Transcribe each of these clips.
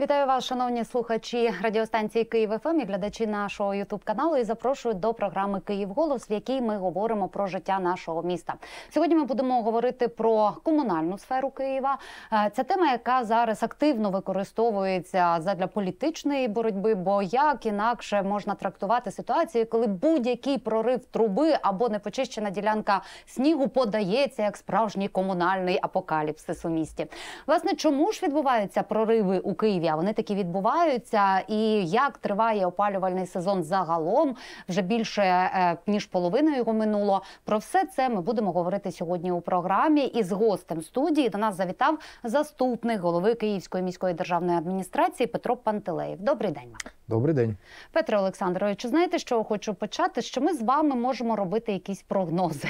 Вітаю вас, шановні слухачі радіостанції Київ ФМ ем і глядачі нашого ютуб каналу. І запрошую до програми Київ Голос, в якій ми говоримо про життя нашого міста. Сьогодні ми будемо говорити про комунальну сферу Києва. Е, це тема, яка зараз активно використовується задля політичної боротьби. Бо як інакше можна трактувати ситуацію, коли будь-який прорив труби або непочищена ділянка снігу подається як справжній комунальний апокаліпсис у місті. Власне, чому ж відбуваються прориви у Києві? ім'я. Вони такі відбуваються. І як триває опалювальний сезон загалом, вже більше е, ніж половина його минуло. Про все це ми будемо говорити сьогодні у програмі. І з гостем студії до нас завітав заступник голови Київської міської державної адміністрації Петро Пантелеєв. Добрий день. Добрий день, Петро Олександрович. Знаєте, що хочу почати? Що ми з вами можемо робити якісь прогнози?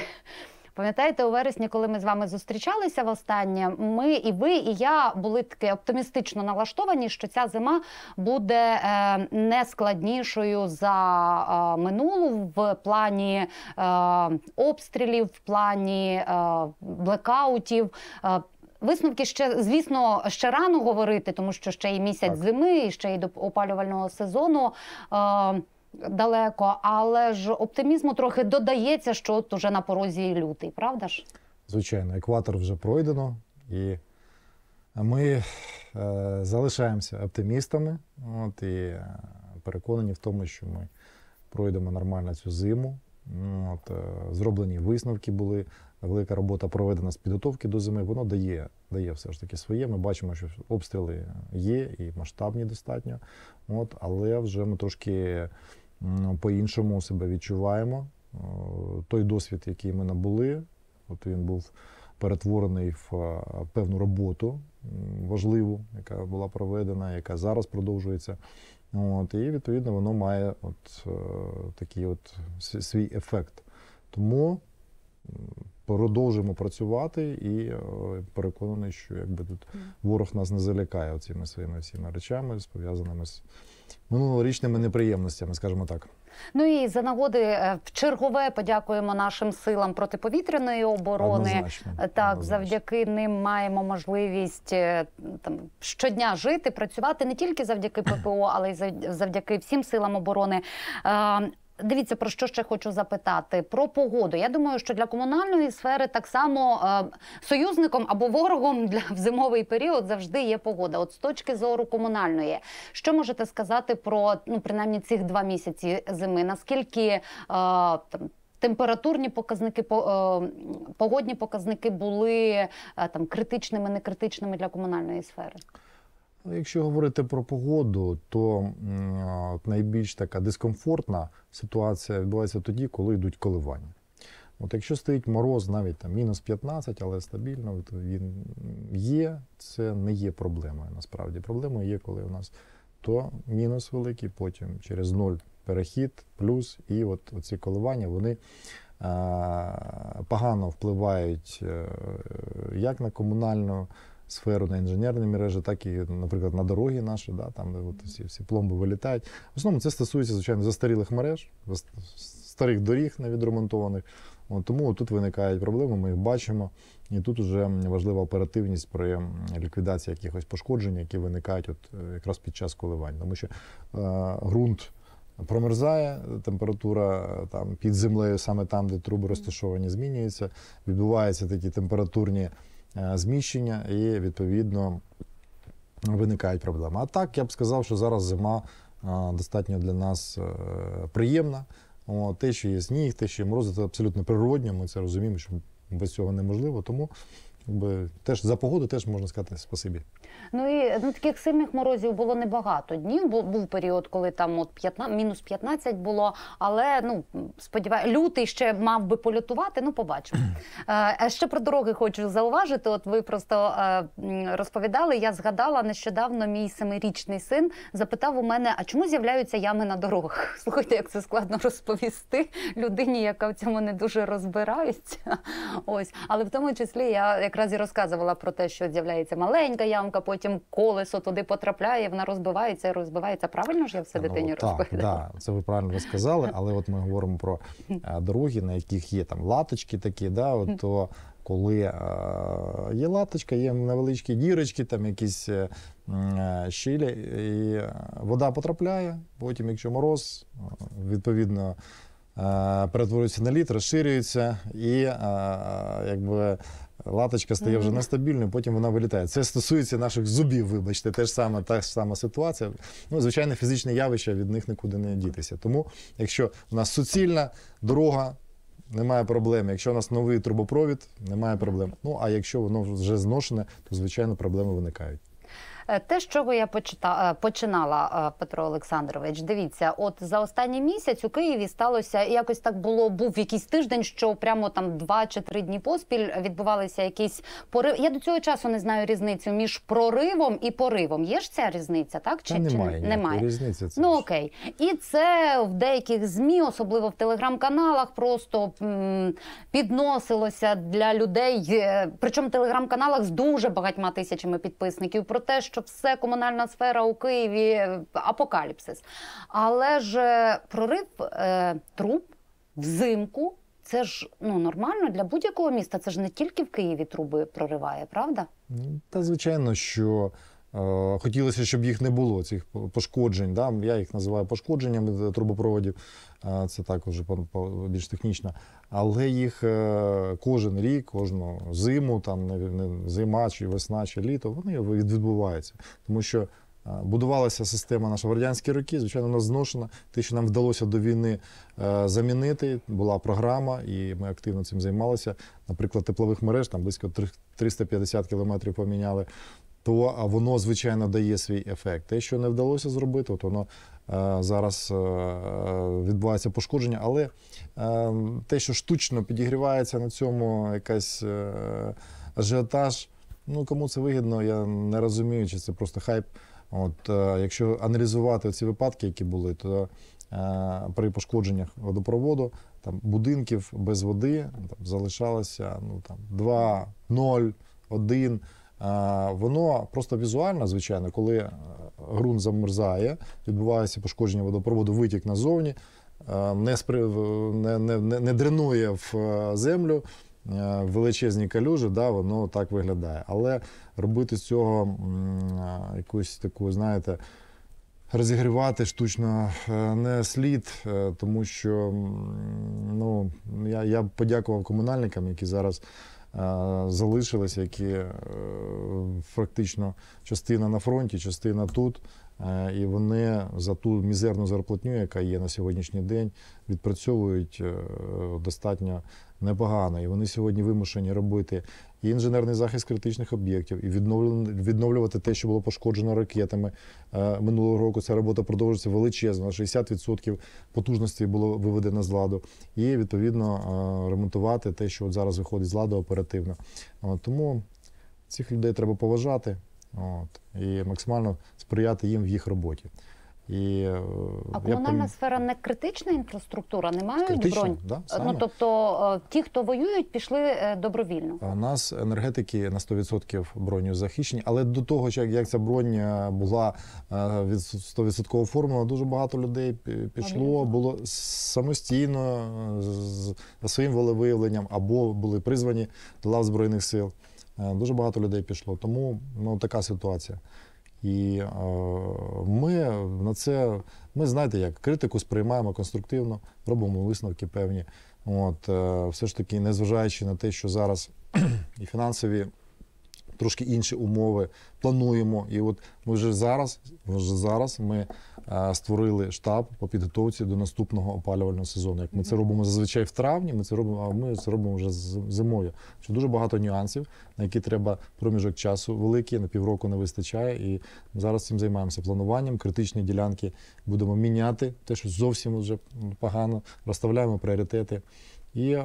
Пам'ятаєте, у вересні, коли ми з вами зустрічалися в останнє, ми і ви, і я були таки оптимістично налаштовані, що ця зима буде е, не складнішою за е, минулу в плані е, обстрілів, в плані блекаутів. Висновки ще, звісно, ще рано говорити, тому що ще і місяць так. зими, і ще й до опалювального сезону далеко, але ж оптимізму трохи додається, що от уже на порозі лютий, правда ж? Звичайно, екватор вже пройдено, і ми е, залишаємося оптимістами. От і е, переконані в тому, що ми пройдемо нормально цю зиму. От, е, Зроблені висновки були, велика робота проведена з підготовки до зими. Воно дає дає все ж таки своє. Ми бачимо, що обстріли є і масштабні достатньо. От, Але вже ми трошки по-іншому себе відчуваємо. Той досвід, який ми набули, от він був перетворений в е, певну роботу важливу, яка була проведена, яка зараз продовжується. От, І відповідно воно має от е, такий от свій ефект. Тому продовжимо працювати, і е, переконаний, що якби тут ворог нас не залякає оціми своїми всіма речами, пов'язаними з минулорічними неприємностями, скажімо так. Ну і за нагоди е, в чергове подякуємо нашим силам протиповітряної оборони. Однозначно. Е, так, Однозначно. завдяки ним маємо можливість там щодня жити, працювати не тільки завдяки ППО, але й завдяки всім силам оборони. Дивіться, про що ще хочу запитати про погоду. Я думаю, що для комунальної сфери так само е, союзником або ворогом для в зимовий період завжди є погода. От з точки зору комунальної, що можете сказати про ну принаймні цих два місяці зими? Наскільки е, там? Температурні показники е, погодні показники були е, там критичними, не критичними для комунальної сфери. Ну, якщо говорити про погоду, то найбільш така дискомфортна ситуація відбувається тоді, коли йдуть коливання. От Якщо стоїть мороз, навіть там мінус 15, але стабільно то він є, це не є проблемою. Насправді проблемою є, коли у нас то мінус великий, потім через ноль перехід, плюс, і от ці коливання вони погано впливають е, як на комунальну сферу на інженерні мережі, так і, наприклад, на дороги наші, да, там де от всі, всі пломби вилітають. В основному це стосується, звичайно, застарілих мереж, старих доріг невідремонтованих. От, Тому тут виникають проблеми, ми їх бачимо. І тут вже важлива оперативність при ліквідації якихось пошкоджень, які виникають от е, якраз під час коливань. Тому що е, ґрунт промерзає, температура е, там під землею, саме там, де труби розташовані, змінюється. Відбуваються такі температурні. Е, зміщення, і відповідно виникають проблеми. А так я б сказав, що зараз зима е, достатньо для нас е, приємна. О, те, що є сніг, те, що є морози, це абсолютно природньо. Ми це розуміємо, що без цього неможливо. Тому якби, теж за погоду теж можна сказати спасибі. Ну і ну таких сильних морозів було небагато днів. Бу- був період, коли там от 15, мінус 15 було. Але ну сподіваюся, лютий ще мав би полютувати. Ну, побачимо. Е, ще про дороги хочу зауважити. От ви просто е, розповідали. Я згадала нещодавно мій семирічний син запитав у мене, а чому з'являються ями на дорогах? Слухайте, як це складно розповісти людині, яка в цьому не дуже розбирається. Ось, але в тому числі я якраз якраз і розказувала про те, що з'являється маленька ямка, потім колесо туди потрапляє, вона розбивається, розбивається. Правильно ж я все ну, дитині ну, Так, да, Це ви правильно розказали, але от ми говоримо про е, дороги, на яких є там латочки такі, да, от, то коли е, є латочка, є невеличкі дірочки, там якісь е, е щілі, і вода потрапляє. Потім, якщо мороз, відповідно. Перетворюється на лід, розширюється і якби латочка стає вже нестабільною, потім вона вилітає. Це стосується наших зубів, вибачте, теж саме та ж сама ситуація. Ну, звичайно, фізичне явище від них нікуди не дітися. Тому, якщо в нас суцільна дорога, немає проблем. Якщо у нас новий трубопровід, немає проблем. Ну а якщо воно вже зношене, то звичайно проблеми виникають. Е, те, з чого я почита... Е, починала, е, Петро Олександрович, дивіться, от за останній місяць у Києві сталося якось так було. Був якийсь тиждень, що прямо там два чи три дні поспіль відбувалися якісь порив. Я до цього часу не знаю різницю між проривом і поривом. Є ж ця різниця, так чи Та немає чи... немає різниці? Це ну окей, і це в деяких змі, особливо в телеграм-каналах, просто м підносилося для людей, причому в телеграм-каналах з дуже багатьма тисячами підписників про те, що що все комунальна сфера у Києві е, апокаліпсис. Але ж е, прорив е, труб взимку це ж ну нормально для будь-якого міста. Це ж не тільки в Києві труби прориває, правда? Та звичайно, що Е, хотілося, щоб їх не було, цих пошкоджень. Да? Я їх називаю пошкодженнями е, трубопроводів, е, це також більш технічно. Але їх кожен рік, кожну зиму, там не зима, чи весна, чи літо, вони відбуваються. Тому що будувалася система наша в радянські роки, звичайно, вона зношена. Те, що нам вдалося до війни замінити, була програма, і ми активно цим займалися. Наприклад, теплових мереж там близько 350 кілометрів поміняли то воно, звичайно, дає свій ефект. Те, що не вдалося зробити, от воно е, зараз е, е, відбувається пошкодження, але те, що штучно підігрівається на цьому якась ажіотаж, ну кому це вигідно, я не розумію, чи це просто хайп. От Якщо аналізувати ці випадки, які були, то при пошкодженнях водопроводу там будинків без води там, залишалося ну, там, 2, 0, 1. Воно просто візуально, звичайно, коли е, ґрунт замерзає, відбувається пошкодження водопроводу, витік назовні, е, не спри... не, не, не, дренує в е, землю величезні калюжі, да, воно так виглядає. Але робити з цього якусь таку, знаєте, розігрівати штучно не слід, тому що ну, я, я подякував комунальникам, які зараз. Е, залишилися, які е, фактично частина на фронті, частина тут. Е, і вони за ту мізерну зарплатню, яка є на сьогоднішній день, відпрацьовують е, достатньо непогано. І вони сьогодні вимушені робити і інженерний захист критичних об'єктів, і відновлювати те, що було пошкоджено ракетами е, минулого року. Ця робота продовжується величезно. 60% потужності було виведено з ладу, і відповідно ремонтувати те, що от зараз виходить з ладу оперативно. Тому цих людей треба поважати. От. і максимально сприяти їм в їх роботі. І, е, А комунальна пом... сфера не критична інфраструктура, не мають критична, бронь. Да, е, ну, саме. Ну, тобто е, ті, хто воюють, пішли добровільно. У нас енергетики на 100% броню захищені, але до того, як ця бронь була від 100% оформлена, дуже багато людей пішло, було самостійно з своїм волевиявленням або були призвані до лав збройних сил. Е, дуже багато людей пішло. Тому ну, така ситуація. І е, ми на це, ми знаєте, як критику сприймаємо конструктивно, робимо висновки певні. От, е, Все ж таки, незважаючи на те, що зараз і фінансові трошки інші умови. Плануємо. І от ми вже зараз, вже зараз ми е, створили штаб по підготовці до наступного опалювального сезону. Як ми це робимо зазвичай в травні, ми це робимо, а ми це робимо вже зимою. Що дуже багато нюансів, на які треба проміжок часу великий, на півроку не вистачає. І зараз цим займаємося плануванням. Критичні ділянки будемо міняти, те, що зовсім вже погано, розставляємо пріоритети. І е,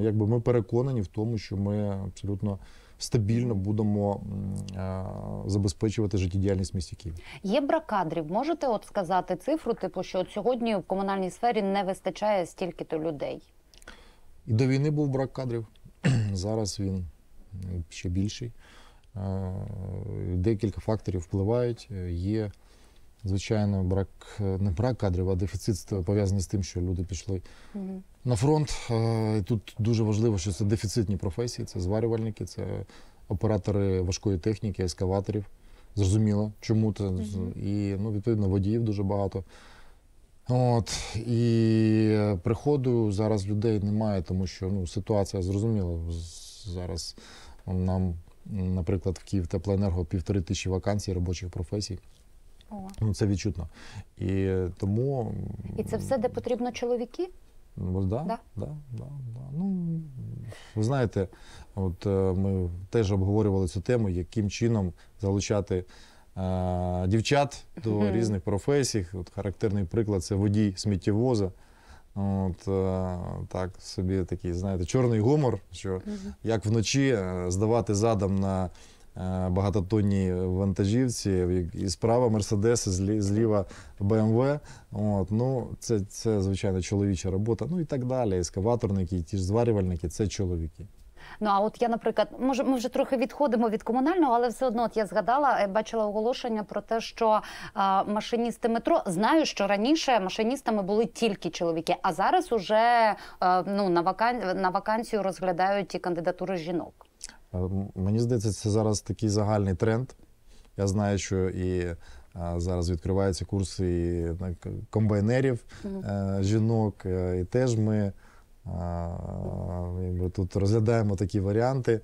якби ми переконані в тому, що ми абсолютно стабільно будемо е, забезпечувати життєдіяльність місті Києва. Є брак кадрів. Можете от сказати цифру, типу, що от сьогодні в комунальній сфері не вистачає стільки то людей? І до війни був брак кадрів. Зараз він е, ще більший. Е, декілька факторів впливають. Є Звичайно, брак е, не брак кадрів, а дефіцит пов'язаний з тим, що люди пішли угу. на фронт. Е, тут дуже важливо, що це дефіцитні професії, це зварювальники, це оператори важкої техніки, ескаваторів. Зрозуміло, чому це. Угу. І ну, відповідно водіїв дуже багато. От і приходу зараз людей немає, тому що ну ситуація зрозуміла зараз. Нам, наприклад, в Київ теплоенерго півтори тисячі вакансій робочих професій. О. Ну, це відчутно. І тому. І це все, де потрібно чоловіки? Ну, да, да? Да, да, да. Ну, Ви знаєте, от е, ми теж обговорювали цю тему, яким чином залучати е, дівчат до різних професій. От Характерний приклад це водій сміттєвоза. От е, так собі такий, знаєте, чорний гумор, що як вночі е, здавати задом на Е, Багатотонні вантажівці, і справа Мерседес, зліва БМВ. От, ну, Це, це звичайно, чоловіча робота. Ну і так далі. Ескаваторники, ті ж зварювальники це чоловіки. Ну а от я, наприклад, може, ми вже трохи відходимо від комунального, але все одно от я згадала, е, бачила оголошення про те, що а, е, машиністи метро знаю, що раніше машиністами були тільки чоловіки, а зараз уже а, ну на вакансію, на вакансію розглядають і кандидатури жінок. Е, мені здається, це зараз такий загальний тренд. Я знаю, що і е, зараз відкриваються курси і комбайнерів е, жінок, і теж ми якби, тут розглядаємо такі варіанти.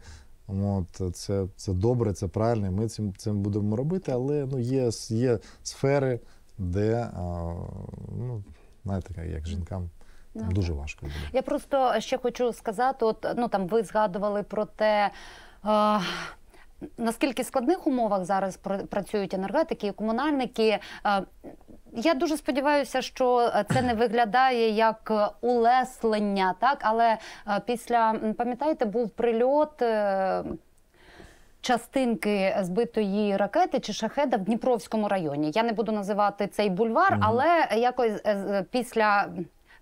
От, Це це добре, це правильно. Ми цим цим будемо робити, але ну, є є сфери, де ну, знаєте, як жінкам. Ну, Дуже важко. Буде. Я просто ще хочу сказати: от ну там ви згадували про те. Е Наскільки складних умовах зараз працюють енергетики і комунальники? Е, я дуже сподіваюся, що це не виглядає як улеслення, так але е, після пам'ятаєте, був прильот. Е, частинки збитої ракети чи шахеда в Дніпровському районі. Я не буду називати цей бульвар, але якось після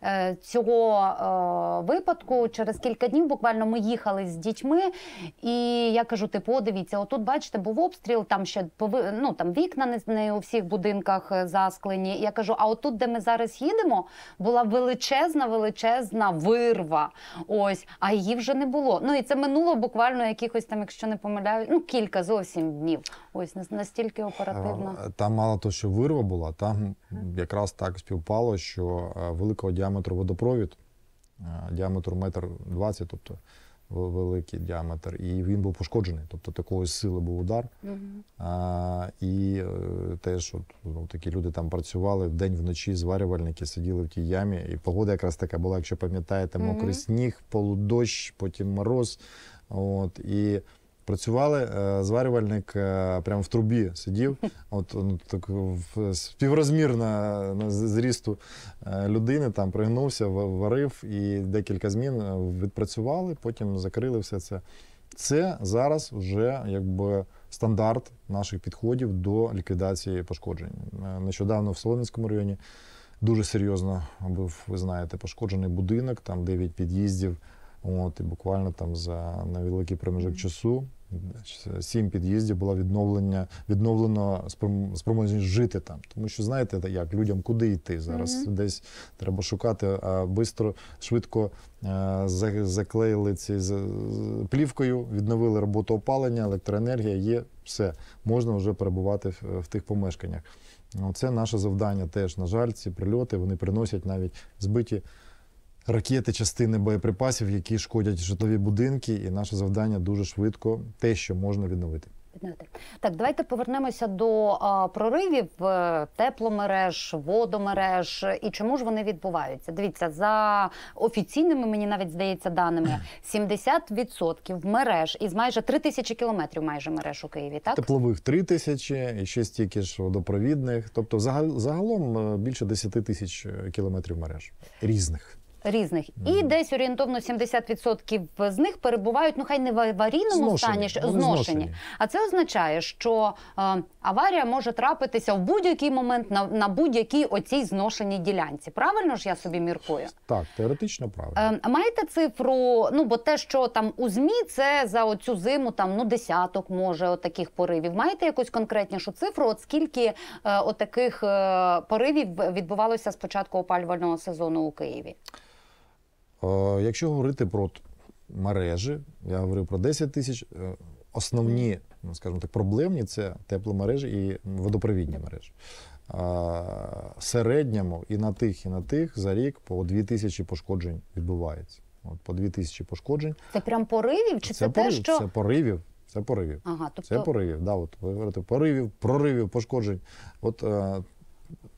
Е, цього е, випадку через кілька днів буквально ми їхали з дітьми, і я кажу: ти типу, подивіться, отут, бачите, був обстріл, там ще ну, там вікна не, у всіх будинках е, засклені. Я кажу, а отут, де ми зараз їдемо, була величезна, величезна вирва. Ось, а її вже не було. Ну і це минуло буквально якихось там, якщо не помиляю, ну кілька зовсім днів. Ось настільки оперативно. Там мало того, що вирва була, там якраз так співпало, що велика діаметру діаметру водопровід, е, діаметру метр двадцять, тобто великий діаметр, і він був пошкоджений, тобто такої сили був удар. Угу. А, е, І е, те, що ну, такі люди там працювали вдень, вночі, зварювальники сиділи в тій ямі. І погода якраз така була, якщо пам'ятаєте, мокрий угу. сніг, полудощ, потім мороз. От, і Працювали, е, зварювальник е, прямо в трубі сидів, от ну, так співрозмірно зрісту е, людини, там пригнувся, варив і декілька змін відпрацювали, потім закрили все це. Це зараз вже якби стандарт наших підходів до ліквідації пошкоджень. Нещодавно в Солонинському районі дуже серйозно був, ви знаєте, пошкоджений будинок, там 9 під'їздів. От, І буквально там за невеликий проміжок часу сім під'їздів було відновлення, відновлено спроможність жити там. Тому що знаєте, як людям куди йти зараз? Mm -hmm. Десь треба шукати, а бистро, швидко е заклеїли ці з плівкою, відновили роботу опалення, електроенергія є, все можна вже перебувати в, в тих помешканнях. Це наше завдання. Теж на жаль, ці прильоти вони приносять навіть збиті ракети, частини боєприпасів, які шкодять житлові будинки, і наше завдання дуже швидко те, що можна відновити. Так, давайте повернемося до а, проривів е, тепломереж, водомереж і чому ж вони відбуваються? Дивіться, за офіційними мені навіть здається даними 70% мереж із майже 3 тисячі кілометрів майже мереж у Києві. Так теплових 3 тисячі і ще стільки ж водопровідних, тобто загал, загалом е, більше 10 тисяч е, кілометрів мереж різних різних. Mm. І десь орієнтовно 70% з них перебувають, ну хай не в аварійному стані, зношені. зношені. А це означає, що е, аварія може трапитися в будь-який момент на на будь-якій оцій зношеній ділянці. Правильно ж я собі міркую? Так, теоретично правильно. Е, маєте цифру? Ну бо те, що там у змі, це за оцю зиму, там ну десяток може отаких поривів. Маєте якусь конкретнішу цифру? От скільки е, от е, поривів відбувалося спочатку опалювального сезону у Києві? Е, якщо говорити про мережі, я говорив про 10 тисяч. Е, основні, ну, скажімо так, проблемні це тепломережі і водопровідні мережі. В е, середньому і на тих, і на тих за рік по 2 тисячі пошкоджень відбувається. От по 2 тисячі пошкоджень. Це прям поривів? Чи це, це порив, те, що це поривів? Це поривів. Ага, тобто... Це поривів. Да, от ви говорите, поривів, проривів, пошкоджень. От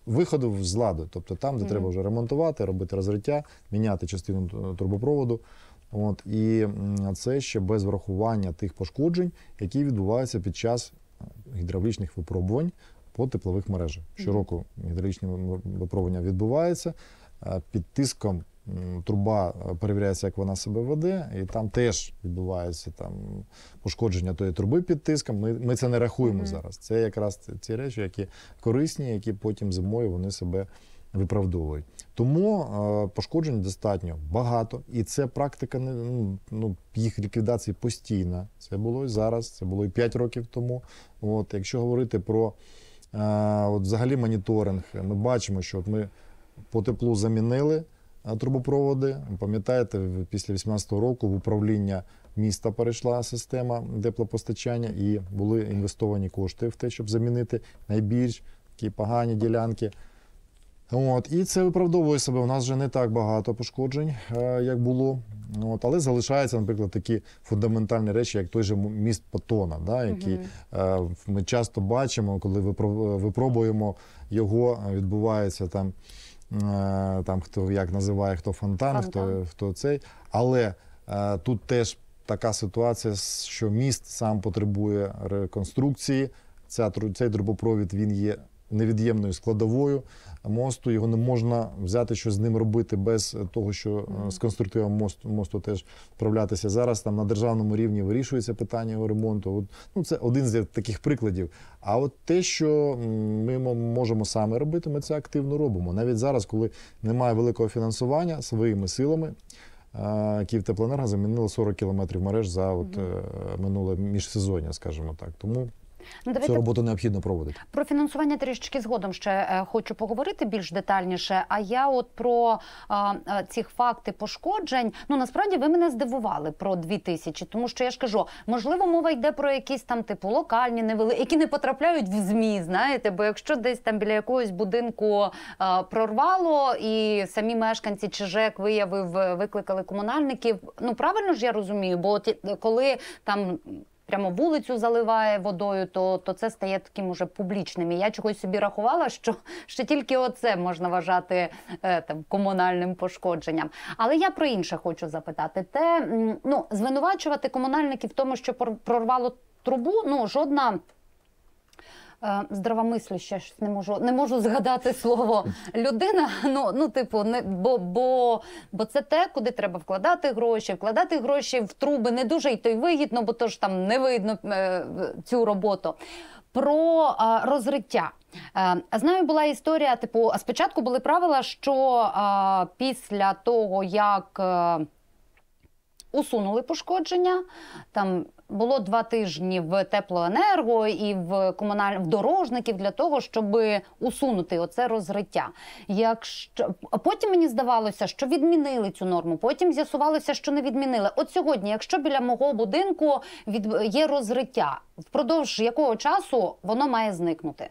виходу з ладу, тобто там, де mm -hmm. треба вже ремонтувати, робити розриття, міняти частину трубопроводу. От і це ще без врахування тих пошкоджень, які відбуваються під час е, гідравлічних випробувань по теплових мережах. Щороку гідравлічні випробування відбуваються е, під тиском Труба е, перевіряється, як вона себе веде, і там теж відбувається там пошкодження тої труби під тиском. Ми ми це не рахуємо mm -hmm. зараз. Це якраз ці речі, які корисні, які потім зимою вони себе виправдовують. Тому е, пошкоджень достатньо багато, і це практика ну, ну, їх ліквідації постійна. Це було і зараз, це було і 5 років тому. От, Якщо говорити про е, от взагалі моніторинг, ми бачимо, що от ми по теплу замінили трубопроводи. Пам'ятаєте, після 2018 року в управління міста перейшла система теплопостачання і були інвестовані кошти в те, щоб замінити найбільш такі погані ділянки. От, І це виправдовує себе. У нас вже не так багато пошкоджень, е, як було. От, Але залишаються, наприклад, такі фундаментальні речі, як той же міст Патона, да, який угу. ми часто бачимо, коли випробуємо його, відбувається там. Е, там хто як називає, хто фонтан, фонтан. хто хто цей. Але е, тут теж така ситуація, що міст сам потребує реконструкції. Ця цей трубопровід він є невід'ємною складовою мосту. Його не можна взяти що з ним робити без того, що е, з конструктивом мосту мосту теж вправлятися. Зараз там на державному рівні вирішується питання його ремонту. От, ну це один з таких прикладів. А от те, що ми можемо саме робити, ми це активно робимо. Навіть зараз, коли немає великого фінансування своїми силами. Е, Київтеплоенерго замінило 40 кілометрів мереж за от, mm -hmm. минуле міжсезоння, скажімо так. Тому Ну, давайте... Цю роботу необхідно проводити. Про фінансування трішечки згодом ще е, хочу поговорити більш детальніше. А я от про а, е, ці факти пошкоджень. Ну насправді ви мене здивували про тисячі, тому що я ж кажу, можливо, мова йде про якісь там типу локальні, невели, які не потрапляють в змі. Знаєте, бо якщо десь там біля якогось будинку а, е, прорвало, і самі мешканці ЧЖЕК виявив, викликали комунальників. Ну правильно ж я розумію, бо от коли там прямо вулицю заливає водою, то то це стає таким уже публічним. І Я чогось собі рахувала, що ще тільки оце можна вважати е, там комунальним пошкодженням. Але я про інше хочу запитати: те ну звинувачувати комунальників в тому, що прорвало трубу, ну жодна. Е, здравомисляща, щось не можу не можу згадати слово людина. Ну ну, типу, не бо бо, бо це те, куди треба вкладати гроші, вкладати гроші в труби не дуже й то й вигідно, бо то ж там не видно е, цю роботу. Про а, розриття е, а, знаю, була історія. Типу, спочатку були правила, що а, після того як усунули пошкодження, там було два тижні в теплоенерго і в комуналь... в дорожників для того, щоб усунути оце розриття. Якщо потім мені здавалося, що відмінили цю норму, потім з'ясувалося, що не відмінили. От сьогодні, якщо біля мого будинку від є розриття, впродовж якого часу воно має зникнути.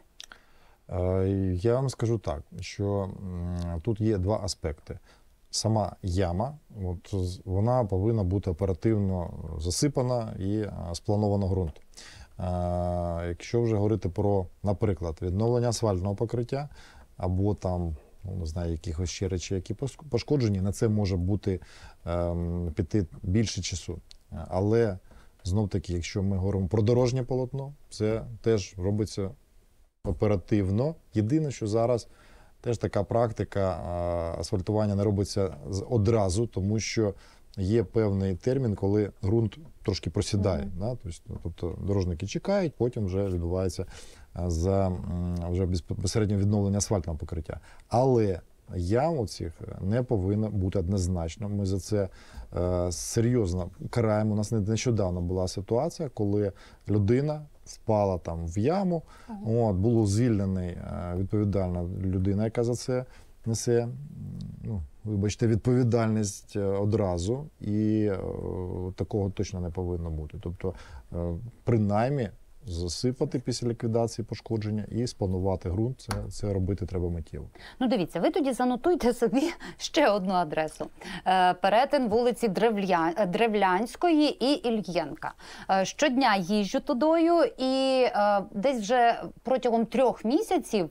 Е, я вам скажу так, що тут є два аспекти сама яма, от вона повинна бути оперативно засипана і е, сплановано ґрунт. Е, якщо вже говорити про, наприклад, відновлення асфальтного покриття або там ну, не знаю, якихось ще речі, які пошкоджені, на це може бути ем, піти більше часу. Але знов таки, якщо ми говоримо про дорожнє полотно, це теж робиться оперативно. Єдине, що зараз. Теж така практика асфальтування не робиться одразу, тому що є певний термін, коли ґрунт трошки просідає. Mm -hmm. да? Тобто, ну, тобто дорожники чекають, потім вже відбувається за вже безпосередньо відновлення асфальтного покриття. Але ям у цих е, не повинно бути однозначно. Ми за це е, серйозно караємо. У нас нещодавно була ситуація, коли людина впала там в яму. Ага. От було звільнений е, відповідальна людина, яка за це несе. Ну, Вибачте, відповідальність е, одразу, і такого точно не повинно бути. Тобто, принаймні, засипати після ліквідації пошкодження і спланувати ґрунт. Це це робити треба миттєво. Ну дивіться, ви тоді занотуйте собі ще одну адресу: е, перетин вулиці Древля... Древлянської і Ільєнка. Е, щодня їжджу тудою, і е, десь вже протягом трьох місяців.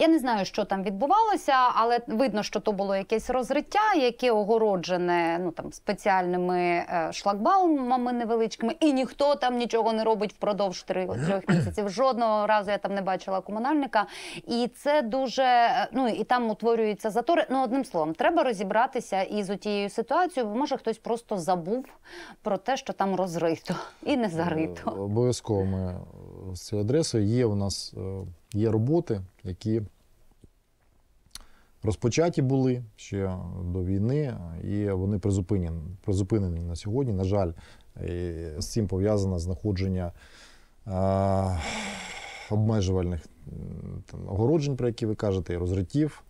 Я не знаю, що там відбувалося, але видно, що то було якесь розриття, яке огороджене ну там спеціальними е, шлагбаумами невеличкими, і ніхто там нічого не робить впродовж трьох місяців. Жодного разу я там не бачила комунальника, і це дуже е, ну і там утворюються затори. Ну одним словом, треба розібратися із отією ситуацією, бо може хтось просто забув про те, що там розрито і не е, зарито. Обов'язково ми з цією адресою є у нас є роботи, які розпочаті були ще до війни, і вони призупинені призупинені на сьогодні. На жаль, з цим пов'язане знаходження е, обмежувальних там, огороджень, про які ви кажете, розритів.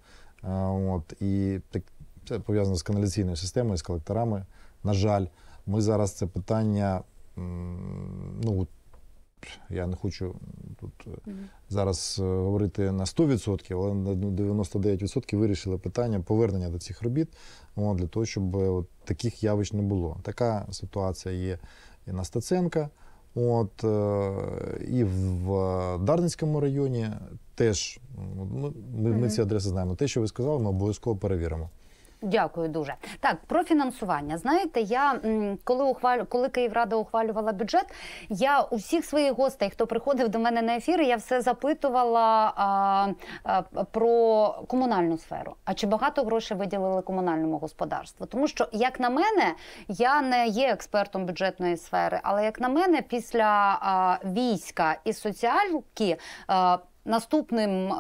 Е, от, І так, це пов'язано з каналізаційною системою, з колекторами. На жаль, ми зараз це питання. ну, я не хочу тут е, зараз е, говорити на 100%, але на 99% вирішили питання повернення до цих робіт от, для того, щоб е, от, таких явищ не було. Така ситуація є і на Стеценка, от, і в Дарницькому районі теж ну, ми, mm ми ці адреси знаємо. Те, що ви сказали, ми обов'язково перевіримо. Дякую дуже. Так, про фінансування. Знаєте, я коли ухвалю, коли Київрада ухвалювала бюджет, я усіх своїх гостей, хто приходив до мене на ефіри, я все запитувала а, а, про комунальну сферу. А чи багато грошей виділили комунальному господарству? Тому що, як на мене, я не є експертом бюджетної сфери, але як на мене, після а, війська і соціальки наступним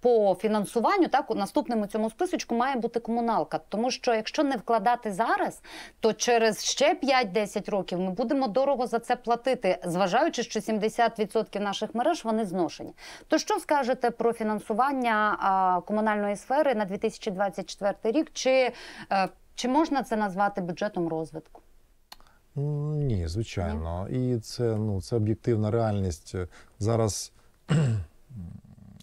по фінансуванню, так у наступному цьому списочку має бути комуналка. Тому що якщо не вкладати зараз, то через ще 5-10 років ми будемо дорого за це платити, зважаючи, що 70% наших мереж вони зношені. То що скажете про фінансування а, комунальної сфери на 2024 рік? Чи а, е, чи можна це назвати бюджетом розвитку? Ні, звичайно, і це ну це об'єктивна реальність зараз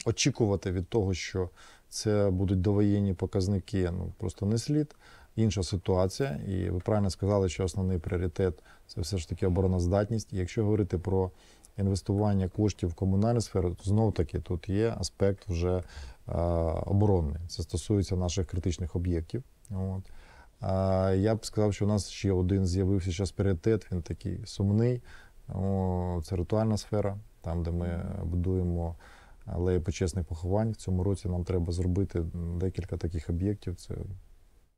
очікувати від того, що це будуть довоєнні показники, ну просто не слід. Інша ситуація, і ви правильно сказали, що основний пріоритет це все ж таки обороноздатність. І якщо говорити про інвестування коштів в комунальну сферу, то знов таки тут є аспект вже е, оборонний. Це стосується наших критичних об'єктів. От. Е, я б сказав, що у нас ще один з'явився зараз пріоритет. Він такий сумний. О, це ритуальна сфера, там де ми будуємо але почесних поховань в цьому році нам треба зробити декілька таких об'єктів. Це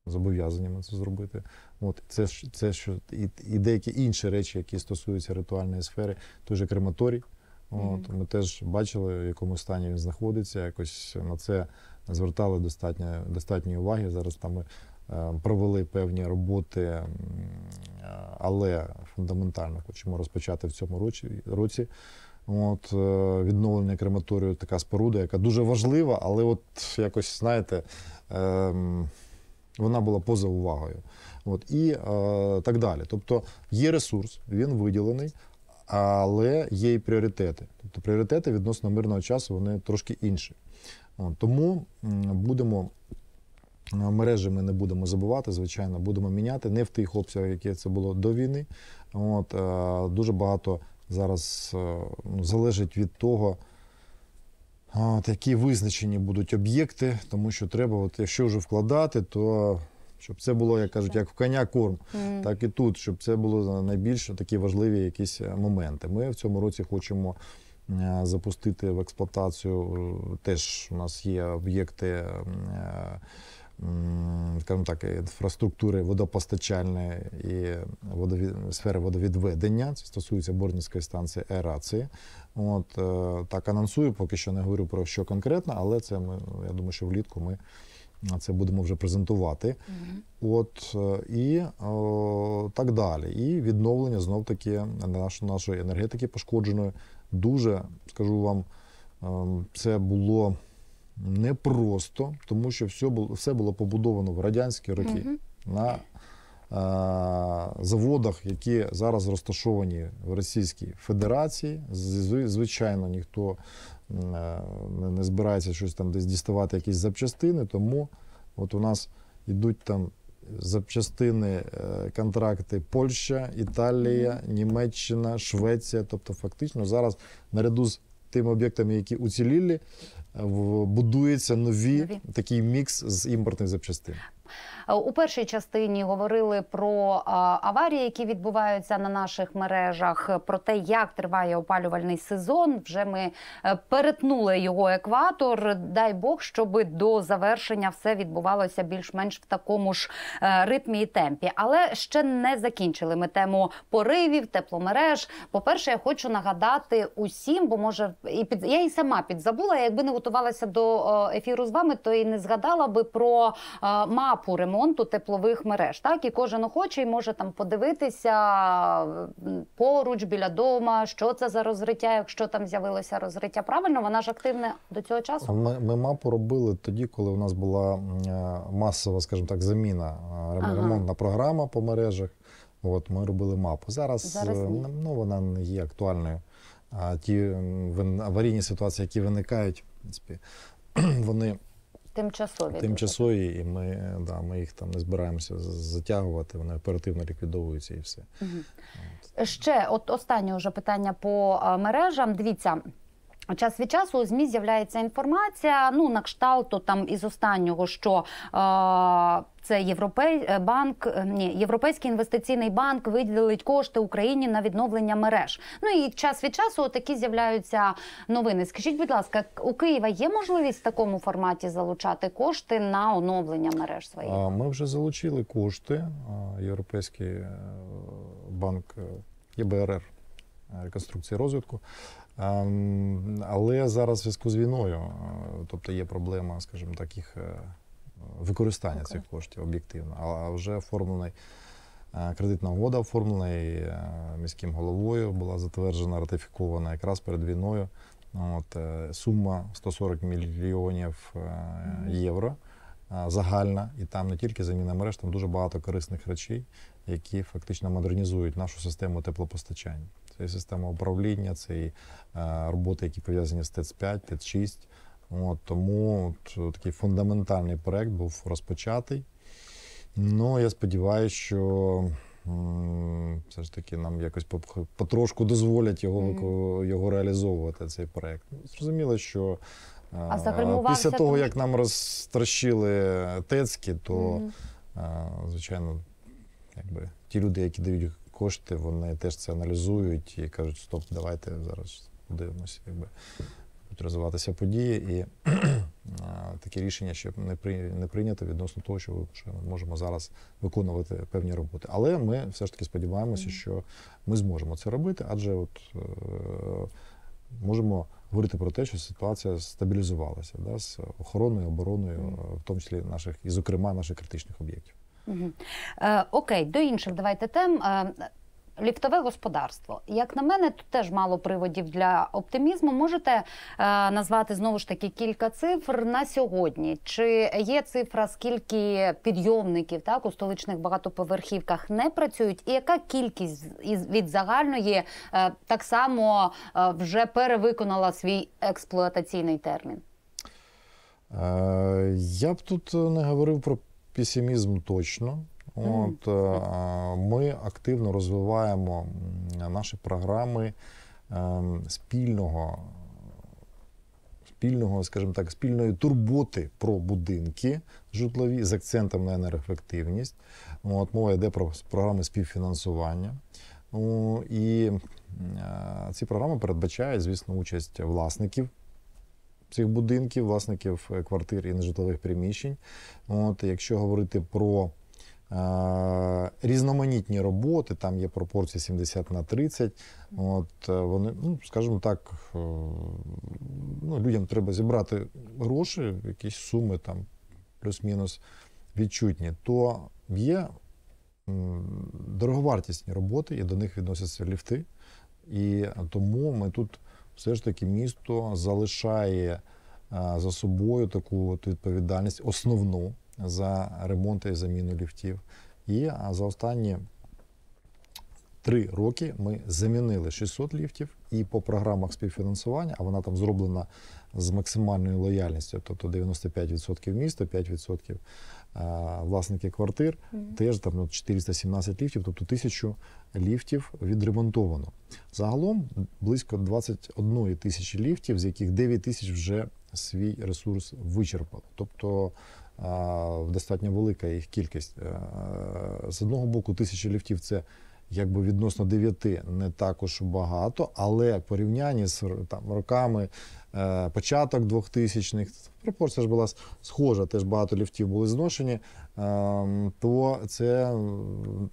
зобов'язані ми це зробити. От це це що і, і деякі інші речі, які стосуються ритуальної сфери, той же крематорій. От ми теж бачили, в якому стані він знаходиться. Якось на це звертали достатньо достатньо уваги. Зараз там ми е, провели певні роботи, е, але фундаментально хочемо розпочати в цьому році. році От е, Відновлення крематорію така споруда, яка дуже важлива, але от якось, знаєте, ем, вона була поза увагою. От, І е, так далі. Тобто є ресурс, він виділений, але є і пріоритети. Тобто пріоритети відносно мирного часу вони трошки інші. От, Тому будемо. Е, мережі ми не будемо забувати, звичайно, будемо міняти не в тих обсягах, які це було до війни. От Дуже багато зараз е, ну, залежить від того, які визначені будуть об'єкти, тому що треба, от, якщо вже вкладати, то щоб це було, як кажуть, як в коня корм, mm. так і тут, щоб це було найбільш такі важливі якісь е, моменти. Ми в цьому році хочемо. Е, запустити в експлуатацію теж у нас є об'єкти скажімо так, інфраструктури водопостачальної і водовід... сфери водовідведення. Це стосується Борнівської станції Ерації. От е, так анонсую, поки що не говорю про що конкретно, але це ми я думаю, що влітку ми це будемо вже презентувати. Угу. От е, і о, так далі. І відновлення знов таки нашої нашої енергетики пошкодженої. Дуже скажу вам, ем, це було непросто, тому що все було все було побудовано в радянські роки угу. на е, заводах, які зараз розташовані в Російській Федерації. Звичайно, ніхто е, не збирається щось там десь діставати, якісь запчастини. Тому от у нас йдуть там. Запчастини, е, контракти Польща, Італія, Німеччина, Швеція. Тобто, фактично зараз наряду з тими об'єктами, які уцілілі, будуються нові, нові. такий мікс з імпортних запчастин. Е, у першій частині говорили про е, аварії, які відбуваються на наших мережах, про те, як триває опалювальний сезон. Вже ми е, перетнули його екватор. Дай Бог, щоб до завершення все відбувалося більш-менш в такому ж ритмі і темпі. Але ще не закінчили ми тему поривів, тепломереж. По перше, я хочу нагадати усім, бо може і під я і сама підзабула. Якби не готувалася до ефіру з вами, то і не згадала би про мапу етапу ремонту теплових мереж. Так і кожен охочий може там подивитися поруч біля дома, що це за розриття, якщо там з'явилося розриття. Правильно, вона ж активна до цього часу. Ми, ми мапу робили тоді, коли у нас була е, масова, скажімо так, заміна е, ремонтна ага. програма по мережах. От ми робили мапу. Зараз, е, Зараз ну вона не є актуальною. А ті аварійні ситуації, які виникають, в принципі, вони тимчасові. Тимчасові, і ми да, ми їх там не збираємося затягувати, вони оперативно ліквідовуються і все. Угу. Ще от останнє вже питання по мережам. Дивіться. Час від часу у змі з'являється інформація. Ну на кшталту там із останнього, що е, це європей е, банк, е, ні, європейський інвестиційний банк виділить кошти Україні на відновлення мереж. Ну і час від часу такі з'являються новини. Скажіть, будь ласка, у Києва є можливість в такому форматі залучати кошти на оновлення мереж своїх? Ми вже залучили кошти. Європейський е, банк ЄБРР реконструкції розвитку. Але зараз в зв'язку з війною, е, тобто є проблема, скажімо так, е, використання okay. цих коштів об'єктивно, а вже оформлений. Е, кредитна угода оформлена і міським головою, була затверджена, ратифікована якраз перед війною. От, Сума 140 мільйонів євро загальна, і там не тільки заміна мереж, там дуже багато корисних речей, які фактично модернізують нашу систему теплопостачання. Це і система управління, це і е, роботи, які пов'язані з ТЕЦ-5, ТЕЦ-6. От, Тому от, такий фундаментальний проект був розпочатий. Ну, я сподіваюся, що все ж таки нам якось потрошку дозволять його mm. його реалізовувати. Цей проект. Ну, зрозуміло, що е, а після того, як нам розтращили тецькі, то mm. звичайно Якби Ті люди, які дають кошти, вони теж це аналізують і кажуть, стоп, давайте зараз подивимося, якби будуть розвиватися події. І таке рішення ще не при не прийнято відносно того, що ми можемо зараз виконувати певні роботи. Але ми все ж таки сподіваємося, що ми зможемо це робити, адже от е, можемо. Говорити про те, що ситуація стабілізувалася да, з охороною, обороною, в тому числі наших і, зокрема, наших критичних об'єктів. Е, окей, до інших давайте тем. Е, ліфтове господарство, як на мене, тут теж мало приводів для оптимізму. Можете е, назвати знову ж таки кілька цифр на сьогодні? Чи є цифра, скільки підйомників так у столичних багатоповерхівках не працюють, і яка кількість із від загальної е, так само е, вже перевиконала свій експлуатаційний термін? Е, я б тут не говорив про Песімізм точно. От е, Ми активно розвиваємо наші програми е, спільного, спільного, скажімо так, спільної турботи про будинки житлові з акцентом на енергоефективність. От Мова йде про програми співфінансування. Ну, і е, ці програми передбачають, звісно, участь власників цих будинків, власників е, квартир і нежитлових приміщень. От, Якщо говорити про е, різноманітні роботи, там є пропорція 70 на 30. От е, вони, ну скажімо так, е, ну, людям треба зібрати гроші, якісь суми там плюс-мінус відчутні, то є дороговартісні роботи, і до них відносяться ліфти. І тому ми тут все ж таки місто залишає е, за собою таку от відповідальність основну за ремонт і заміну ліфтів. І е, за останні три роки ми замінили 600 ліфтів. І по програмах співфінансування, а вона там зроблена з максимальною лояльністю, тобто 95% міста, 5% е, власники квартир, mm -hmm. теж там 417 ну, ліфтів, тобто тисячу ліфтів відремонтовано. Загалом близько 21 тисячі ліфтів, з яких 9 тисяч вже свій ресурс вичерпало. Тобто е, достатньо велика їх кількість. Е, з одного боку, тисячі ліфтів це якби відносно 9 не також багато, але в порівнянні з там роками е, початок 2000-х, пропорція ж була схожа. Теж багато ліфтів були зношені, е, то це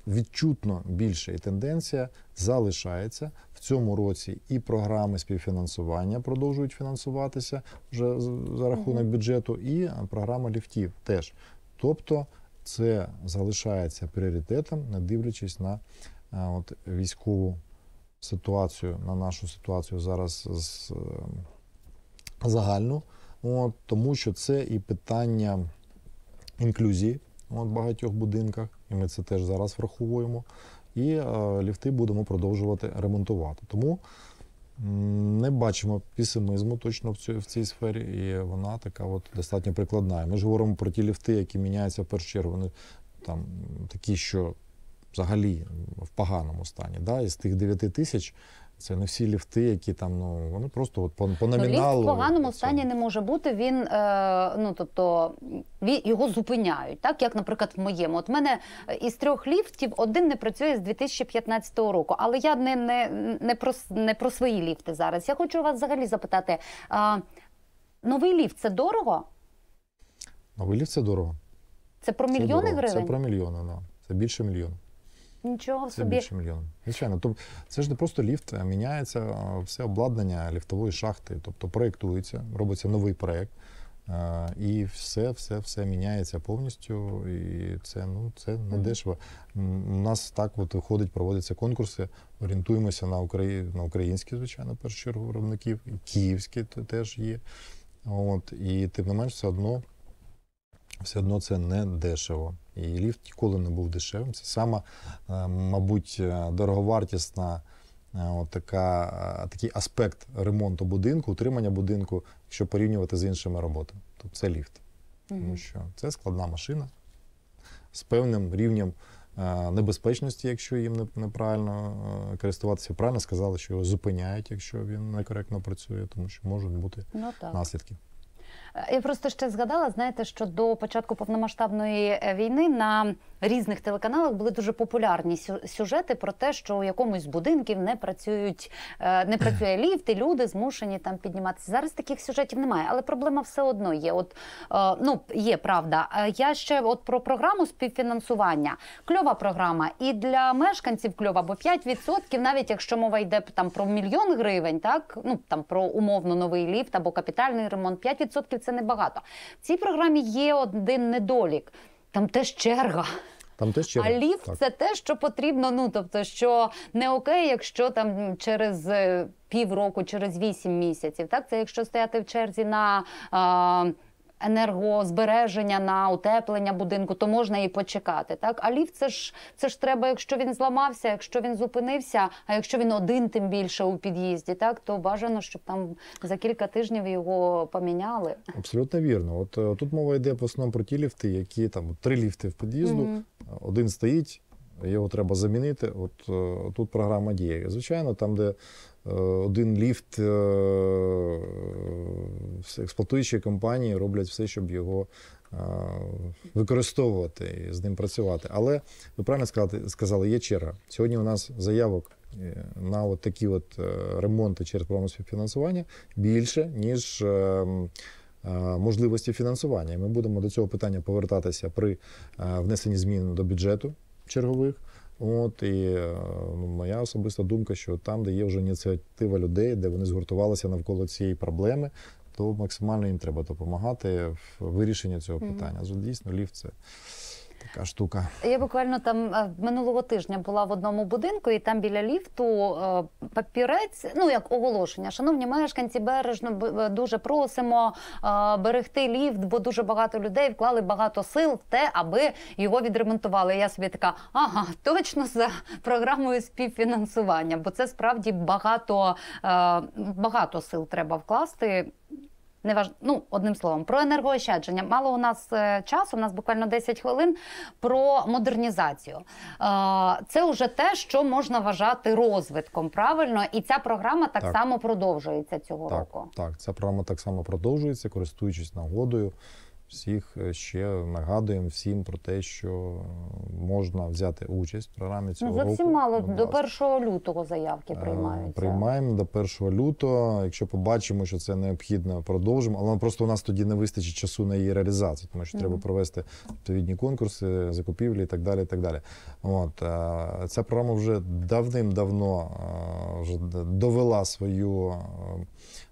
відчутно більше і тенденція залишається. В цьому році і програми співфінансування продовжують фінансуватися вже за рахунок бюджету, і е, програма ліфтів теж. Тобто це залишається пріоритетом, не дивлячись на Е, от, військову ситуацію на нашу ситуацію зараз з е, загальну, от, тому що це і питання інклюзії от, в багатьох будинках, і ми це теж зараз враховуємо. І е, ліфти будемо продовжувати ремонтувати. Тому не бачимо пісимізму точно в цій, в цій сфері, і вона така от достатньо прикладна. Ми ж говоримо про ті ліфти, які міняються в першу чергу. Вони там такі, що взагалі в поганому стані. Да? Із тих 9 тисяч. Це не всі ліфти, які там ну вони просто от по, по номіналу. Ліфт в поганому стані не може бути. Він е, ну тобто він, його зупиняють, так як, наприклад, в моєму. От мене із трьох ліфтів один не працює з 2015 року. Але я не не, не про не про свої ліфти зараз. Я хочу вас взагалі запитати: е, новий ліфт це дорого? Новий ліфт це дорого. Це про мільйони це гривень? Це про мільйони. Да. Це більше мільйона. Нічого це собі. більше мільйона. Звичайно, тобто це ж не просто ліфт, міняється все обладнання ліфтової шахти, тобто проєктується, робиться новий проєкт. І все, все, все міняється повністю, і це ну це не дешево. У нас так от виходить, проводяться конкурси. Орієнтуємося на Украї... на українські, звичайно, першу чергу виробників, і київські теж є. От і тим не менш, все одно все одно це не дешево. І ліфт ніколи не був дешевим. Це сама, е, мабуть, е, дороговартісна. Е, от така, такий аспект ремонту будинку, утримання будинку, якщо порівнювати з іншими роботами. Тобто це ліфт. Угу. Тому що це складна машина з певним рівнем небезпечності, якщо їм неправильно користуватися. Правильно сказали, що його зупиняють, якщо він некоректно працює, тому що можуть бути ну, так. наслідки. Я просто ще згадала, знаєте, що до початку повномасштабної е, війни на різних телеканалах були дуже популярні сюжети про те, що у якомусь будинків не працюють, е, не працює ліфт, і люди змушені там підніматися. Зараз таких сюжетів немає, але проблема все одно є. От е, ну є правда. Я ще от про програму співфінансування. Кльова програма і для мешканців кльова, бо 5%, навіть якщо мова йде там про мільйон гривень, так ну там про умовно новий ліфт або капітальний ремонт, 5% – це небагато. В цій програмі є один недолік. Там теж черга. Там теж черга. А ліфт це те, що потрібно. Ну тобто, що не окей, якщо там через е, півроку, через вісім місяців. Так, це якщо стояти в черзі на. А, енергозбереження, на утеплення будинку, то можна і почекати. Так, а ліфт це ж це ж треба, якщо він зламався, якщо він зупинився, а якщо він один, тим більше у під'їзді, так то бажано, щоб там за кілька тижнів його поміняли. Абсолютно вірно. От е, тут мова йде в основному про ті ліфти, які там три ліфти в під'їзду, mm -hmm. один стоїть. Його треба замінити. От, от е, тут програма діє. Звичайно, там, де Е, один ліфт е, е, експлуатуючі компанії роблять все, щоб його використовувати і з ним працювати. Але ви правильно сказали, сказали, є черга. Сьогодні у нас заявок на от такі от ремонти через програму співфінансування більше, ніж. Можливості фінансування ми будемо до цього питання повертатися при внесенні змін до бюджету чергових. От і е, ну, моя особиста думка, що там, де є вже ініціатива людей, де вони згуртувалися навколо цієї проблеми, то максимально їм треба допомагати в вирішенні цього питання. Mm -hmm. Дійсно, ліфт це така штука. Я буквально там е, минулого тижня була в одному будинку, і там біля ліфту е, папірець, ну як оголошення. Шановні мешканці, бережно е, дуже просимо берегти ліфт, бо дуже багато людей вклали багато сил в те, аби його відремонтували. я собі така, ага, точно за програмою співфінансування, бо це справді багато багато сил треба вкласти неваж... ну, одним словом, про енергоощадження. Мало у нас е, часу, у нас буквально 10 хвилин про модернізацію. Е, це вже те, що можна вважати розвитком правильно, і ця програма так, так. само продовжується цього так, року. Так, ця програма так само продовжується, користуючись нагодою. Всіх е, ще нагадуємо всім про те, що можна взяти участь в програмі ну, цього ну, зовсім року. мало до 1 лютого заявки е, приймаються. Приймаємо до 1 лютого. Якщо побачимо, що це необхідно, продовжимо. Але просто у нас тоді не вистачить часу на її реалізацію, тому що mm -hmm. треба провести відповідні конкурси, закупівлі і так далі. І так далі. От е, ця програма вже давним-давно вже довела свою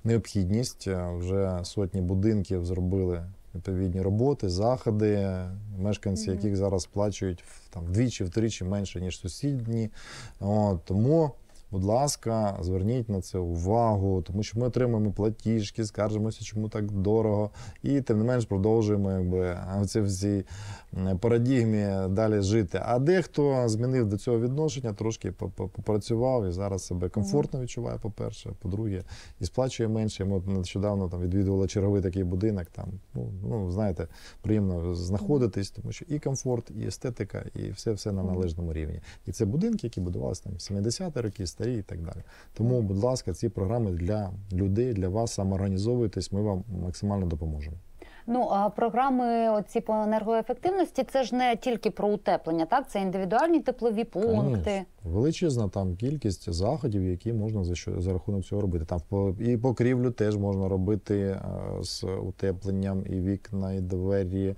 необхідність. Вже сотні будинків зробили відповідні роботи, заходи, мешканці, яких зараз сплачують там вдвічі-втричі менше ніж сусідні. От, Тому Будь ласка, зверніть на це увагу, тому що ми отримуємо платіжки, скаржимося, чому так дорого, і тим не менш продовжуємо якби в цій парадігмі далі жити. А дехто змінив до цього відношення, трошки попрацював і зараз себе комфортно відчуває. По перше, по-друге, і сплачує менше. Ми нещодавно там відвідували черговий такий будинок. Там ну ну знаєте, приємно знаходитись, тому що і комфорт, і естетика, і все все на належному рівні. І це будинки, які будувалися там 70-ті роки коментарі і так далі. Тому, будь ласка, ці програми для людей, для вас самоорганізовуйтесь, ми вам максимально допоможемо. Ну а програми оці по енергоефективності це ж не тільки про утеплення, так це індивідуальні теплові пункти. Конечно. Величезна там кількість заходів, які можна за що за рахунок цього робити. Там і покрівлю теж можна робити е, з утепленням, і вікна, і двері,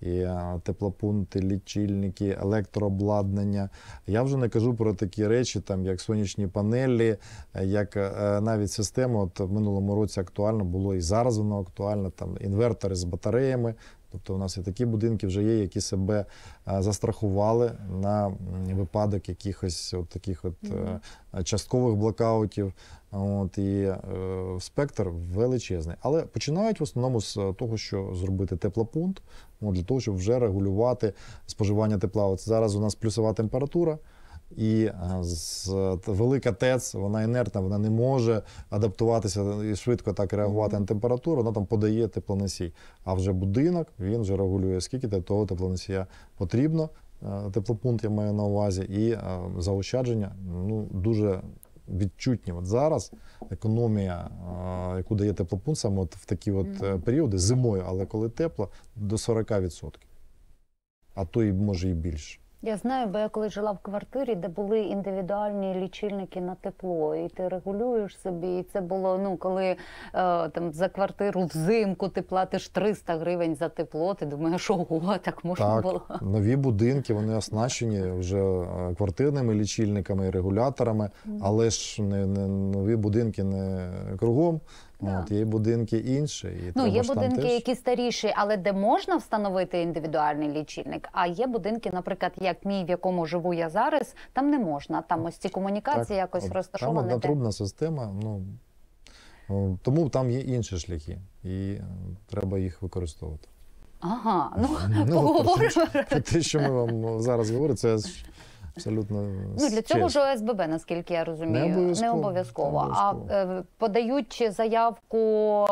і е, теплопункти, лічильники, електрообладнання. Я вже не кажу про такі речі, там як сонячні панелі, е, як е, навіть система. От в минулому році актуально було і зараз воно актуально. Там інвертори з батареями, Тобто у нас і такі будинки вже є, які себе е, застрахували на випадок якихось от таких от е, часткових блокаутів. От І е, спектр величезний. Але починають в основному з е, того, що зробити теплопункт, от, для того, щоб вже регулювати споживання тепла. От Зараз у нас плюсова температура. І е, велика ТЕЦ, вона інертна, вона не може адаптуватися і швидко так реагувати на температуру, вона там подає теплоносій. А вже будинок він вже регулює, скільки того теплоносія потрібно. Е, теплопункт я маю на увазі, і е, заощадження ну дуже відчутні. От зараз економія, яку дає теплопункт, саме от в такі от періоди зимою, але коли тепло, до 40%. А то і може і більше. Я знаю, бо я коли жила в квартирі, де були індивідуальні лічильники на тепло, і ти регулюєш собі. І це було ну коли е, там за квартиру взимку ти платиш 300 гривень за тепло. Ти думаєш, ого, так можна так, було. Нові будинки вони оснащені вже е, квартирними лічильниками і регуляторами, але ж не, не нові будинки не кругом. Ну, от, Є будинки інші. І ну, Є будинки, які старіші, але де можна встановити індивідуальний лічильник, а є будинки, наприклад, як мій, в якому живу я зараз, там не можна. Там ось ці комунікації так, якось розташовані. Там однотрубна система, ну тому там є інші шляхи, і е, треба їх використовувати. Ага, ну, ну поговоримо. Те, що ми вам зараз говоримо, це абсолютно е, ну для цього ж ОСББ, наскільки я розумію, не обов'язково. Обов а е, подають заявку е,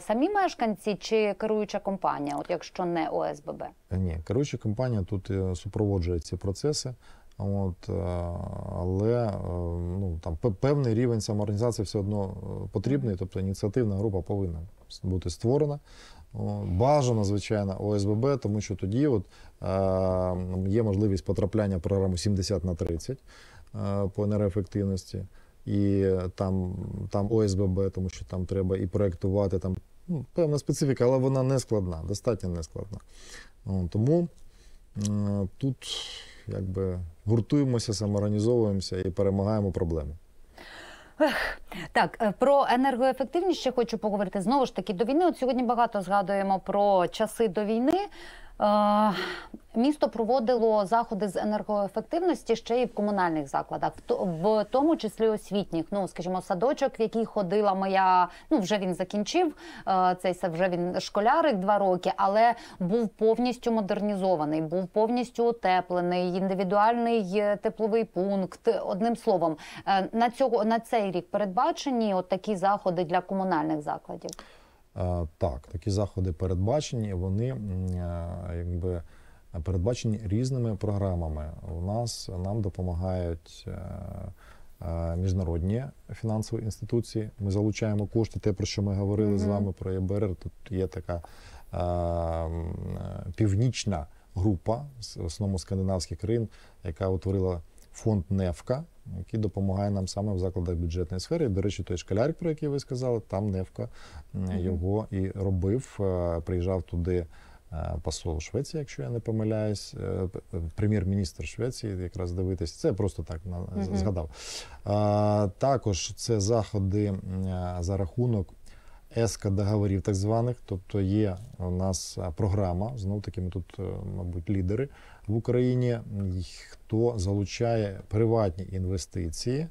самі мешканці чи керуюча компанія, от якщо не ОСББ? Е, ні, керуюча компанія тут е, супроводжує ці процеси. От, Але ну, там певний рівень самоорганізації все одно потрібний, тобто ініціативна група повинна бути створена. Бажано, звичайно, ОСББ, тому що тоді от, е, є можливість потрапляння програму 70 на 30 е, по енергоефективності. І там там ОСББ, тому що там треба і проєктувати. Там, ну, певна специфіка, але вона не складна, достатньо нескладна. Тому е, тут якби гуртуємося, самоорганізовуємося і перемагаємо проблеми. Ех, так, е, про енергоефективність ще хочу поговорити знову ж таки до війни. От сьогодні багато згадуємо про часи до війни. Е, місто проводило заходи з енергоефективності ще і в комунальних закладах, в тому числі освітніх. Ну скажімо, садочок, в який ходила моя. Ну вже він закінчив е, цей вже він школярик два роки, але був повністю модернізований, був повністю утеплений, індивідуальний е, тепловий пункт. Одним словом, на цього на цей рік передбачені от такі заходи для комунальних закладів. Так, такі заходи передбачені, вони е, якби передбачені різними програмами. У нас нам допомагають е, е, міжнародні фінансові інституції. Ми залучаємо кошти. Те, про що ми говорили mm -hmm. з вами про ЄБР, тут є така північна група з основному скандинавських країн, яка утворила фонд Нефка, який допомагає нам саме в закладах бюджетної сфери. До речі, той школярик, про який ви сказали, там Невка е, його і робив. Е, приїжджав туди е, посол Швеції, якщо я не помиляюсь, прем'єр-міністр Швеції, якраз дивитися. Це просто так згадав. Також це заходи за рахунок. ЕСКА договорів так званих, тобто є у нас програма. Знов таки ми тут, мабуть, лідери в Україні, хто залучає приватні інвестиції.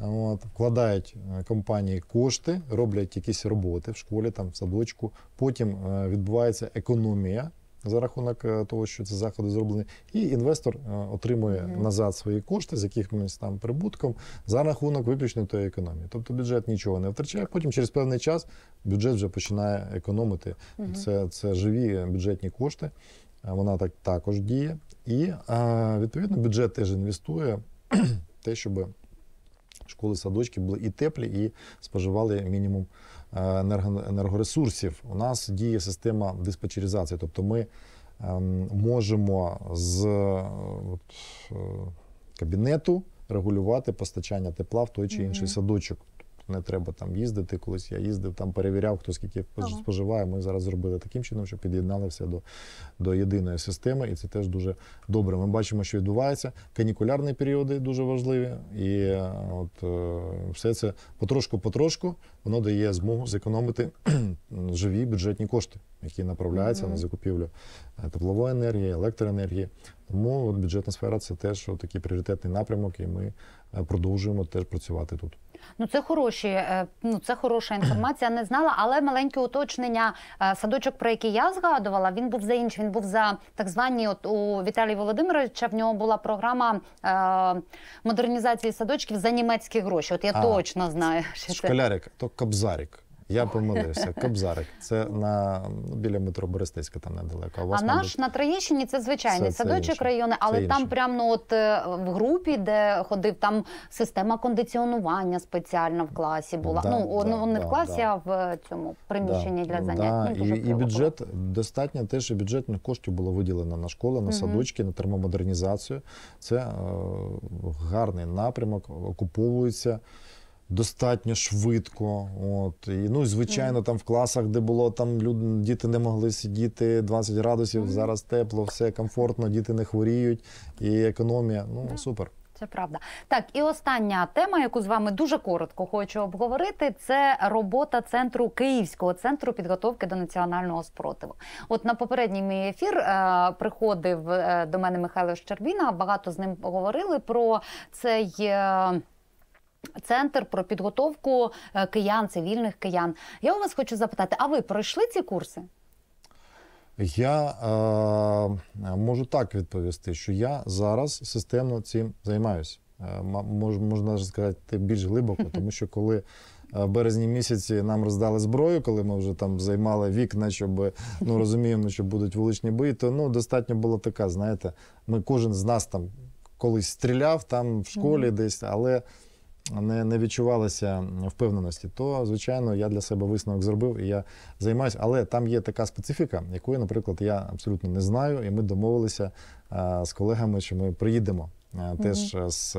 От, Вкладають е, компанії кошти, роблять якісь роботи в школі, там в садочку. Потім е, відбувається економія за рахунок е, того, що ці заходи зроблені, і інвестор отримує mm -hmm. назад свої кошти з якимось там прибутком за рахунок виключно тої економії. Тобто бюджет нічого не втрачає. Потім через певний час бюджет вже починає економити. Mm -hmm. Це це живі бюджетні кошти. Е, вона так також діє. І е, відповідно бюджет теж інвестує те, щоб школи, садочки були і теплі, і споживали мінімум е, енергоресурсів. У нас діє система диспетчеризації, тобто ми ем, можемо з кабінету регулювати постачання тепла в той чи інший садочок не треба там їздити. Колись я їздив, там перевіряв, хто скільки ага. споживає. Ми зараз зробили таким чином, що під'єднали все до до єдиної системи, і це теж дуже добре. Ми бачимо, що відбувається. Канікулярні періоди дуже важливі, і е, от е, все це потрошку-потрошку воно дає змогу зекономити живі бюджетні кошти, які направляються ага. на закупівлю е, теплової енергії, електроенергії. Тому бюджетна сфера це теж такий пріоритетний напрямок, і ми продовжуємо теж працювати тут. Ну, це хороші, е, ну це хороша інформація. Не знала, але маленьке уточнення. Е, садочок, про який я згадувала, він був за інш. Він був за так звані. От у Віталія Володимировича в нього була програма е, модернізації садочків за німецькі гроші. От я а, точно знаю. що Школярик, то кабзарик. Я помилився. Кобзарик. Це на біля метро Берестецька там недалеко. А, вас, а мабуть, наш на Троєщині це звичайний це, це садочок району, але це там прямо ну, от е, в групі, де ходив, там система кондиціонування спеціально в класі була. Да, ну да, ну, не да, в класі, да. а в е, цьому приміщенні для занять. Ну, і, і бюджет достатньо теж бюджетних коштів було виділено на школи, на угу. садочки, на термомодернізацію. Це е, гарний напрямок, окуповується достатньо швидко. От. І, ну, Звичайно, там в класах, де було, там люди діти не могли сидіти 20 градусів, mm -hmm. зараз тепло, все комфортно, діти не хворіють, і економія. Ну, yeah. супер. Це правда. Так, і остання тема, яку з вами дуже коротко хочу обговорити, це робота центру Київського центру підготовки до національного спротиву. От на попередній мій ефір е, приходив е, до мене Михайло Щербіна. Багато з ним говорили про цей. Е, Центр про підготовку е, киян, цивільних киян. Я у вас хочу запитати, а ви пройшли ці курси? Я е, можу так відповісти, що я зараз системно цим займаюся. Е, мож, можна сказати більш глибоко, тому що коли е, в березні місяці нам роздали зброю, коли ми вже там займали вікна, щоб ну розуміємо, що будуть вуличні бої, то ну достатньо було така. Знаєте, ми кожен з нас там колись стріляв там в школі, mm -hmm. десь але не не відчувалося впевненості, то звичайно я для себе висновок зробив і я займаюся. Але там є така специфіка, якої, наприклад, я абсолютно не знаю, і ми домовилися а, е, з колегами, що ми приїдемо а, е, теж mm -hmm. з.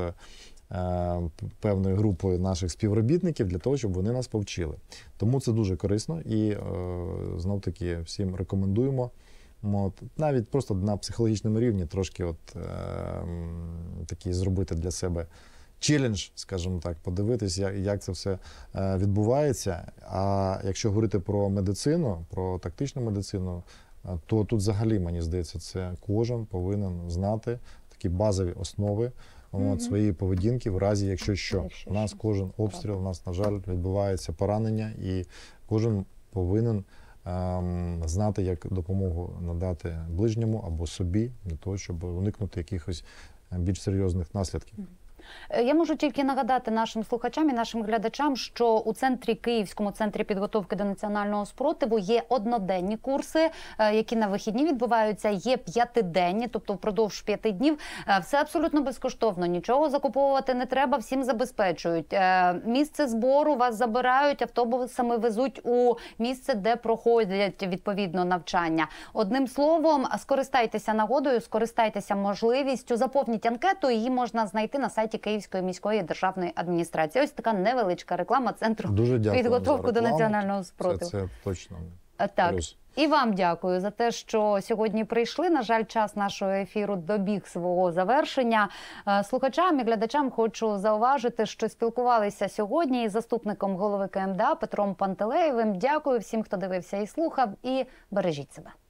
Певною групою наших співробітників для того, щоб вони нас повчили. Тому це дуже корисно і знов таки всім рекомендуємо. От, навіть просто на психологічному рівні трошки от, ем, такі зробити для себе челендж, скажімо так, подивитися, як, це все е, відбувається. А якщо говорити про медицину, про тактичну медицину, е, то тут взагалі мені здається, це кожен повинен знати такі базові основи. От, mm -hmm. свої поведінки, в разі, якщо що, якщо у нас що. кожен обстріл, у нас на жаль відбувається поранення, і кожен повинен ем, знати, як допомогу надати ближньому або собі, для того, щоб уникнути якихось е, більш серйозних наслідків. Mm -hmm. Е, я можу тільки нагадати нашим слухачам і нашим глядачам, що у центрі Київському центрі підготовки до національного спротиву є одноденні курси, е, які на вихідні відбуваються. Є п'ятиденні, тобто впродовж п'яти днів. Е, все абсолютно безкоштовно. Нічого закуповувати не треба. Всім забезпечують місце збору. Вас забирають автобусами, везуть у місце, де проходять відповідно навчання. Одним словом, скористайтеся нагодою, скористайтеся можливістю, заповніть анкету. Її можна знайти на сайті сайті Київської міської державної адміністрації. Ось така невеличка реклама центру Дуже підготовку до національного спротиву. Це, це точно е, так. Плюс. І вам дякую за те, що сьогодні прийшли. На жаль, час нашого ефіру добіг свого завершення. Е, слухачам і глядачам хочу зауважити, що спілкувалися сьогодні із заступником голови КМДА Петром Пантелеєвим. Дякую всім, хто дивився і слухав. І бережіть себе.